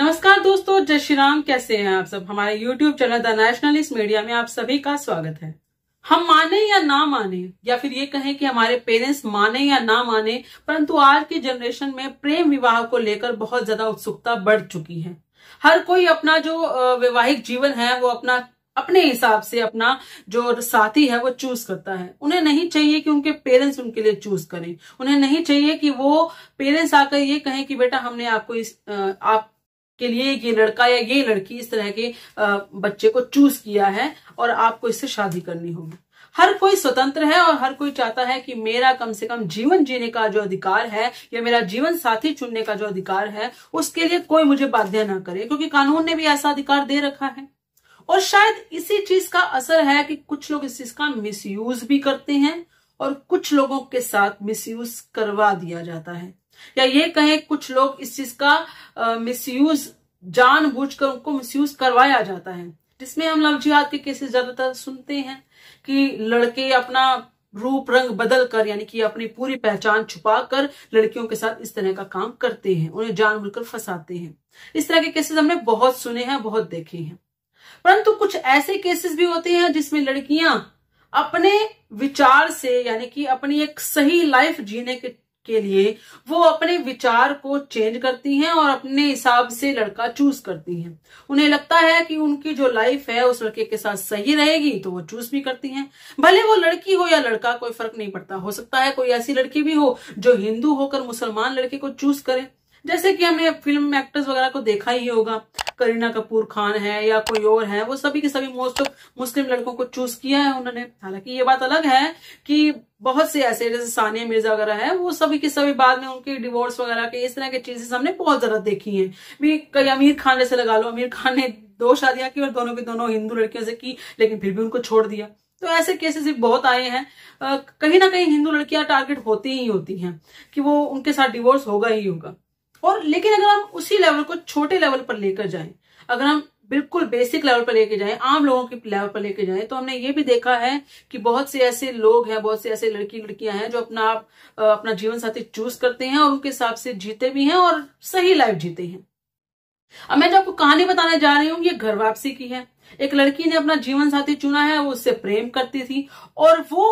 नमस्कार दोस्तों जय श्री राम कैसे हैं आप सब हमारे YouTube channel the nationalist media में आप सभी का स्वागत है हम माने या ना माने या फिर ये कहें कि हमारे पेरेंट्स माने या ना माने परंतु आज के जनरेशन में प्रेम विवाह को लेकर बहुत ज्यादा उत्सुकता बढ़ चुकी है हर कोई अपना जो वैवाहिक जीवन है वो अपना अपने हिसाब से अपना जो साथी है वो चूज करता है उन्हें नहीं चाहिए कि उनके पेरेंट्स उनके लिए चूज करें उन्हें नहीं चाहिए कि वो पेरेंट्स आकर ये कहें कि बेटा हमने आपको इस आप के लिए ये लड़का या ये लड़की इस तरह के बच्चे को चूज किया है और आपको इससे शादी करनी होगी हर कोई स्वतंत्र है और हर कोई चाहता है कि मेरा कम से कम जीवन जीने का जो अधिकार है या मेरा जीवन साथी चुनने का जो अधिकार है उसके लिए कोई मुझे बाध्य ना करे क्योंकि कानून ने भी ऐसा अधिकार दे रखा है और शायद इसी चीज का असर है कि कुछ लोग इस चीज का मिसयूज भी करते हैं और कुछ लोगों के साथ मिसयूज करवा दिया जाता है या ये कहें कुछ लोग इस चीज का मिसयूज जानबूझकर उनको मिसयूज करवाया जाता है जिसमें हम लव जिहाद के केसेस ज्यादातर सुनते हैं कि लड़के अपना रूप रंग बदल कर यानी कि अपनी पूरी पहचान छुपा कर लड़कियों के साथ इस तरह का काम करते हैं उन्हें जानबूझकर फंसाते हैं इस तरह के केसेस हमने बहुत सुने हैं बहुत देखे हैं परंतु कुछ ऐसे केसेस भी होते हैं जिसमें लड़कियां अपने विचार से यानी कि अपनी एक सही लाइफ जीने के के लिए वो अपने विचार को चेंज करती हैं और अपने हिसाब से लड़का चूज करती हैं उन्हें लगता है कि उनकी जो लाइफ है उस लड़के के साथ सही रहेगी तो वो चूज भी करती हैं भले वो लड़की हो या लड़का कोई फर्क नहीं पड़ता हो सकता है कोई ऐसी लड़की भी हो जो हिंदू होकर मुसलमान लड़के को चूज करे जैसे कि हमने फिल्म एक्टर्स वगैरह को देखा ही होगा करीना कपूर खान है या कोई और है वो सभी के सभी मोस्ट मुस्लिम लड़कों को चूज किया है उन्होंने हालांकि ये बात अलग है कि बहुत से ऐसे जैसे सानिया मिर्जा वगैरह है वो सभी के सभी बाद में उनके डिवोर्स वगैरह के इस तरह की चीजें हमने बहुत ज्यादा देखी है भी कई अमीर खान जैसे लगा लो अमीर खान ने दो शादियां की और दोनों की दोनों हिंदू लड़कियों से की लेकिन फिर भी उनको छोड़ दिया तो ऐसे केसेस भी बहुत आए हैं कहीं ना कहीं हिंदू लड़कियां टारगेट होती ही होती हैं कि वो उनके साथ डिवोर्स होगा ही होगा और लेकिन अगर हम उसी लेवल को छोटे लेवल पर लेकर जाएं अगर हम बिल्कुल बेसिक लेवल पर लेके जाएं आम लोगों के लेवल पर लेके जाएं तो हमने ये भी देखा है कि बहुत से ऐसे लोग हैं बहुत से ऐसे लड़की लड़कियां हैं जो अपना आप अपना जीवन साथी चूज करते हैं और उनके हिसाब से जीते भी हैं और सही लाइफ जीते हैं अब मैं जो आपको कहानी बताने जा रही हूं ये घर वापसी की है एक लड़की ने अपना जीवन साथी चुना है वो उससे प्रेम करती थी और वो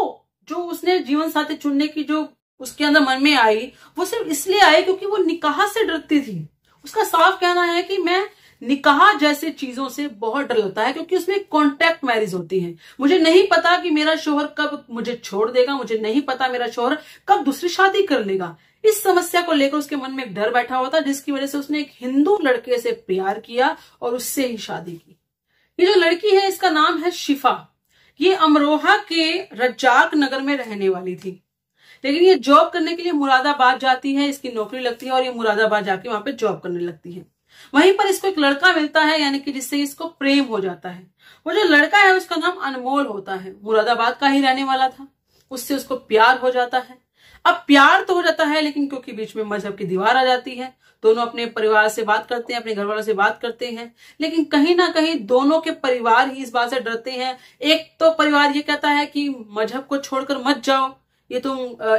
जो उसने जीवन साथी चुनने की जो उसके अंदर मन में आई वो सिर्फ इसलिए आई क्योंकि वो निकाह से डरती थी उसका साफ कहना है कि मैं निकाह जैसे चीजों से बहुत डर लगता है क्योंकि उसमें कॉन्ट्रैक्ट मैरिज होती है मुझे नहीं पता कि मेरा शोहर कब मुझे छोड़ देगा मुझे नहीं पता मेरा शोहर कब दूसरी शादी कर लेगा इस समस्या को लेकर उसके मन में एक डर बैठा हुआ था जिसकी वजह से उसने एक हिंदू लड़के से प्यार किया और उससे ही शादी की ये जो लड़की है इसका नाम है शिफा ये अमरोहा के रज्जाक नगर में रहने वाली थी लेकिन ये जॉब करने के लिए मुरादाबाद जाती है इसकी नौकरी लगती है और ये मुरादाबाद जाके वहां पे जॉब करने लगती है वहीं पर इसको एक लड़का मिलता है यानी कि जिससे इसको प्रेम हो जाता है वो जो लड़का है उसका नाम अनमोल होता है मुरादाबाद का ही रहने वाला था उससे उसको प्यार हो जाता है अब प्यार तो हो जाता है लेकिन क्योंकि बीच में मजहब की दीवार आ जाती है दोनों अपने परिवार से बात करते हैं अपने घर वालों से बात करते हैं लेकिन कहीं ना कहीं दोनों के परिवार ही इस बात से डरते हैं एक तो परिवार ये कहता है कि मजहब को छोड़कर मत जाओ ये तुम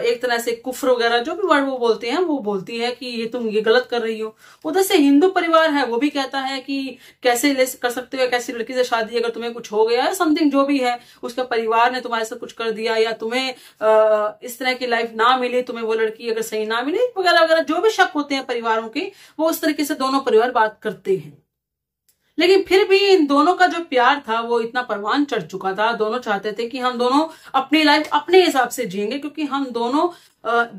एक तरह से कुफर वगैरह जो भी वर्ड वो बोलते हैं वो बोलती है कि ये तुम ये गलत कर रही हो उधर से हिंदू परिवार है वो भी कहता है कि कैसे ले कर सकते हो कैसी लड़की से शादी अगर तुम्हें कुछ हो गया या समथिंग जो भी है उसका परिवार ने तुम्हारे साथ कुछ कर दिया या तुम्हें अः इस तरह की लाइफ ना मिली तुम्हें वो लड़की अगर सही ना मिली वगैरह वगैरह जो भी शक होते हैं परिवारों के वो उस तरीके से दोनों परिवार बात करते हैं लेकिन फिर भी इन दोनों का जो प्यार था वो इतना परवान चढ़ चुका था दोनों चाहते थे कि हम दोनों अपनी लाइफ अपने हिसाब से जिएंगे क्योंकि हम दोनों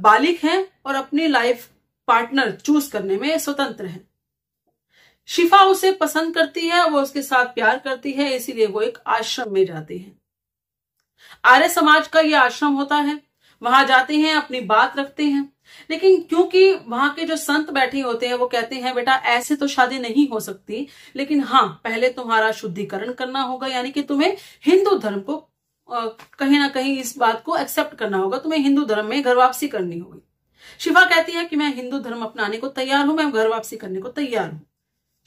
बालिक हैं और अपनी लाइफ पार्टनर चूज करने में स्वतंत्र हैं शिफा उसे पसंद करती है वो उसके साथ प्यार करती है इसीलिए वो एक आश्रम में जाती है आर्य समाज का यह आश्रम होता है वहां जाते हैं अपनी बात रखते हैं लेकिन क्योंकि वहां के जो संत बैठे होते हैं वो कहते हैं बेटा ऐसे तो शादी नहीं हो सकती लेकिन हाँ पहले तुम्हारा शुद्धिकरण करना होगा यानी कि तुम्हें हिंदू धर्म को कहीं ना कहीं इस बात को एक्सेप्ट करना होगा तुम्हें हिंदू धर्म में घर वापसी करनी होगी शिफा कहती है कि मैं हिंदू धर्म अपनाने को तैयार हूं मैं घर वापसी करने को तैयार हूं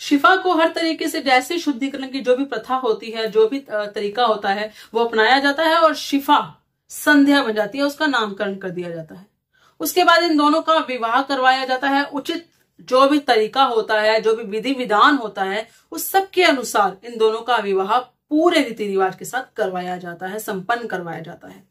शिफा को हर तरीके से जैसे शुद्धिकरण की जो भी प्रथा होती है जो भी तरीका होता है वो अपनाया जाता है और शिफा संध्या बन जाती है उसका नामकरण कर दिया जाता है उसके बाद इन दोनों का विवाह करवाया जाता है उचित जो भी तरीका होता है जो भी विधि विधान होता है उस सब के अनुसार इन दोनों का विवाह पूरे रीति रिवाज के साथ करवाया जाता है संपन्न करवाया जाता है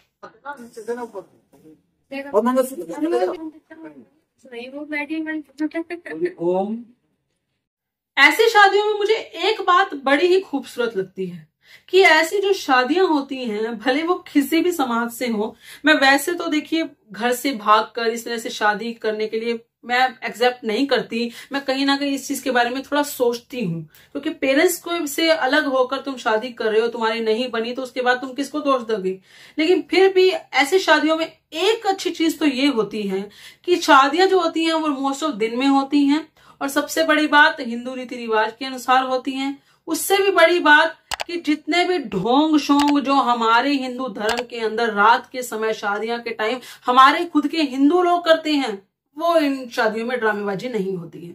ऐसी शादियों में मुझे एक बात बड़ी ही खूबसूरत लगती है कि ऐसी जो शादियां होती हैं भले वो किसी भी समाज से हो मैं वैसे तो देखिए घर से भागकर इस तरह से शादी करने के लिए मैं एक्सेप्ट नहीं करती मैं कहीं ना कहीं इस चीज के बारे में थोड़ा सोचती हूँ क्योंकि पेरेंट्स को से अलग होकर तुम शादी कर रहे हो तुम्हारी नहीं बनी तो उसके बाद तुम किसको दोष दोगे लेकिन फिर भी ऐसे शादियों में एक अच्छी चीज तो ये होती है कि शादियां जो होती हैं वो मोस्ट ऑफ दिन में होती हैं और सबसे बड़ी बात हिंदू रीति रिवाज के अनुसार होती है उससे भी बड़ी बात कि जितने भी ढोंग शोंग जो हमारे हिंदू धर्म के अंदर रात के समय शादियां के टाइम हमारे खुद के हिंदू लोग करते हैं वो इन शादियों में ड्रामेबाजी नहीं होती है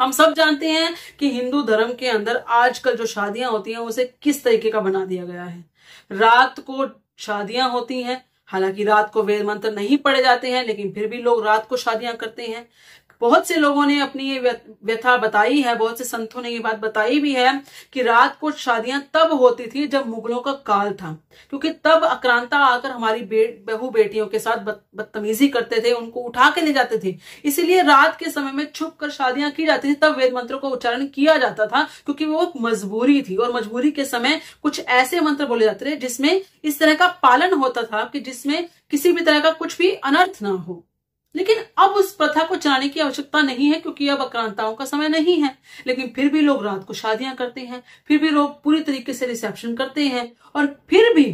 हम सब जानते हैं कि हिंदू धर्म के अंदर आजकल जो शादियां होती हैं उसे किस तरीके का बना दिया गया है रात को शादियां होती हैं हालांकि रात को वेद मंत्र नहीं पढ़े जाते हैं लेकिन फिर भी लोग रात को शादियां करते हैं बहुत से लोगों ने अपनी ये व्यथा बताई है बहुत से संतों ने ये बात बताई भी है कि रात को शादियां तब होती थी जब मुगलों का काल था क्योंकि तब अक्रांता आकर हमारी बे, बहु बेटियों के साथ बदतमीजी करते थे उनको उठा के ले जाते थे इसीलिए रात के समय में छुप कर शादियां की जाती थी तब वेद मंत्रों का उच्चारण किया जाता था क्योंकि वो मजबूरी थी और मजबूरी के समय कुछ ऐसे मंत्र बोले जाते थे जिसमें इस तरह का पालन होता था कि जिसमें किसी भी तरह का कुछ भी अनर्थ ना हो लेकिन अब उस प्रथा को चलाने की आवश्यकता नहीं है क्योंकि अब अक्रांताओं का समय नहीं है लेकिन फिर भी लोग रात को शादियां करते हैं फिर भी लोग पूरी तरीके से रिसेप्शन करते हैं और फिर भी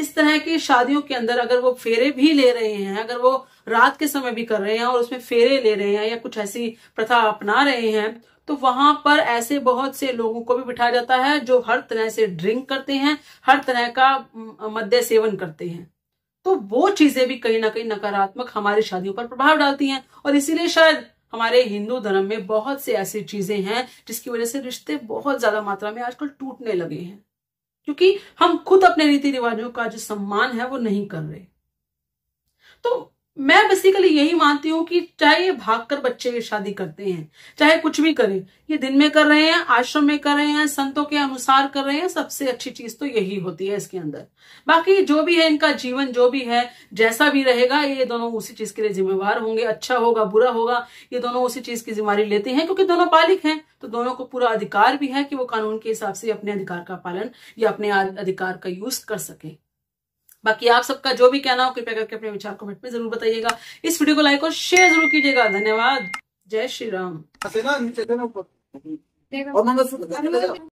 इस तरह की शादियों के अंदर अगर वो फेरे भी ले रहे हैं अगर वो रात के समय भी कर रहे हैं और उसमें फेरे ले रहे हैं या कुछ ऐसी प्रथा अपना रहे हैं तो वहां पर ऐसे बहुत से लोगों को भी बिठाया जाता है जो हर तरह से ड्रिंक करते हैं हर तरह का मद्य सेवन करते हैं तो वो चीजें भी कहीं ना कहीं नकारात्मक हमारी शादियों पर प्रभाव डालती हैं और इसीलिए शायद हमारे हिंदू धर्म में बहुत से ऐसी चीजें हैं जिसकी वजह से रिश्ते बहुत ज्यादा मात्रा में आजकल टूटने लगे हैं क्योंकि हम खुद अपने रीति रिवाजों का जो सम्मान है वो नहीं कर रहे तो मैं बेसिकली यही मानती हूँ कि चाहे भागकर बच्चे की शादी करते हैं चाहे कुछ भी करें ये दिन में कर रहे हैं आश्रम में कर रहे हैं संतों के अनुसार कर रहे हैं सबसे अच्छी चीज तो यही होती है इसके अंदर बाकी जो भी है इनका जीवन जो भी है जैसा भी रहेगा ये दोनों उसी चीज के लिए जिम्मेवार होंगे अच्छा होगा बुरा होगा ये दोनों उसी चीज की जिम्मेवारी लेते हैं क्योंकि दोनों पालिक हैं तो दोनों को पूरा अधिकार भी है कि वो कानून के हिसाब से अपने अधिकार का पालन या अपने अधिकार का यूज कर सके बाकी आप सबका जो भी कहना हो कृपया करके अपने विचार कमेंट में जरूर बताइएगा इस वीडियो को लाइक और शेयर जरूर कीजिएगा धन्यवाद जय श्री राम अच्छा,